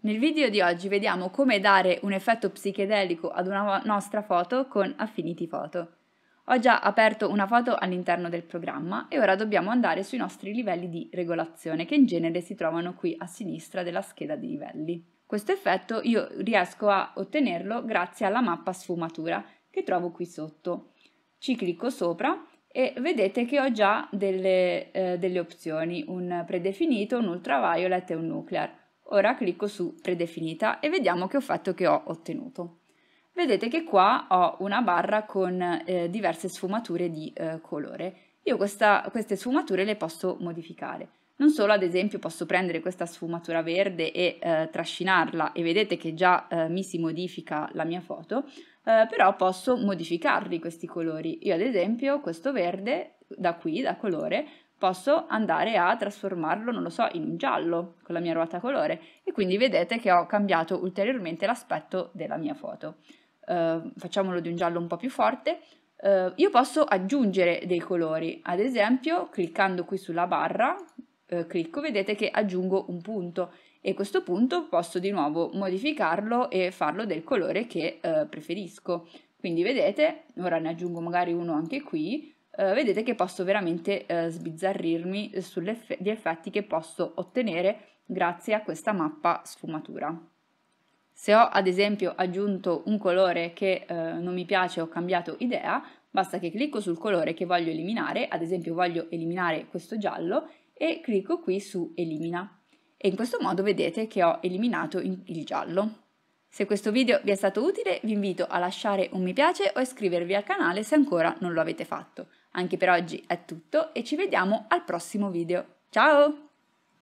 Nel video di oggi vediamo come dare un effetto psichedelico ad una nostra foto con Affinity Photo. Ho già aperto una foto all'interno del programma e ora dobbiamo andare sui nostri livelli di regolazione che in genere si trovano qui a sinistra della scheda di livelli. Questo effetto io riesco a ottenerlo grazie alla mappa sfumatura che trovo qui sotto. Ci clicco sopra e vedete che ho già delle, eh, delle opzioni, un predefinito, un ultraviolet e un nuclear. Ora clicco su predefinita e vediamo che effetto che ho ottenuto. Vedete che qua ho una barra con eh, diverse sfumature di eh, colore. Io questa, queste sfumature le posso modificare. Non solo, ad esempio, posso prendere questa sfumatura verde e eh, trascinarla e vedete che già eh, mi si modifica la mia foto, eh, però posso modificarli questi colori. Io ad esempio questo verde da qui, da colore, posso andare a trasformarlo, non lo so, in un giallo con la mia ruota colore e quindi vedete che ho cambiato ulteriormente l'aspetto della mia foto. Eh, facciamolo di un giallo un po' più forte, Uh, io posso aggiungere dei colori, ad esempio cliccando qui sulla barra eh, clicco vedete che aggiungo un punto e questo punto posso di nuovo modificarlo e farlo del colore che eh, preferisco. Quindi vedete, ora ne aggiungo magari uno anche qui, eh, vedete che posso veramente eh, sbizzarrirmi sugli effetti che posso ottenere grazie a questa mappa sfumatura. Se ho ad esempio aggiunto un colore che eh, non mi piace o ho cambiato idea, basta che clicco sul colore che voglio eliminare, ad esempio voglio eliminare questo giallo e clicco qui su elimina e in questo modo vedete che ho eliminato il giallo. Se questo video vi è stato utile vi invito a lasciare un mi piace o iscrivervi al canale se ancora non lo avete fatto. Anche per oggi è tutto e ci vediamo al prossimo video. Ciao!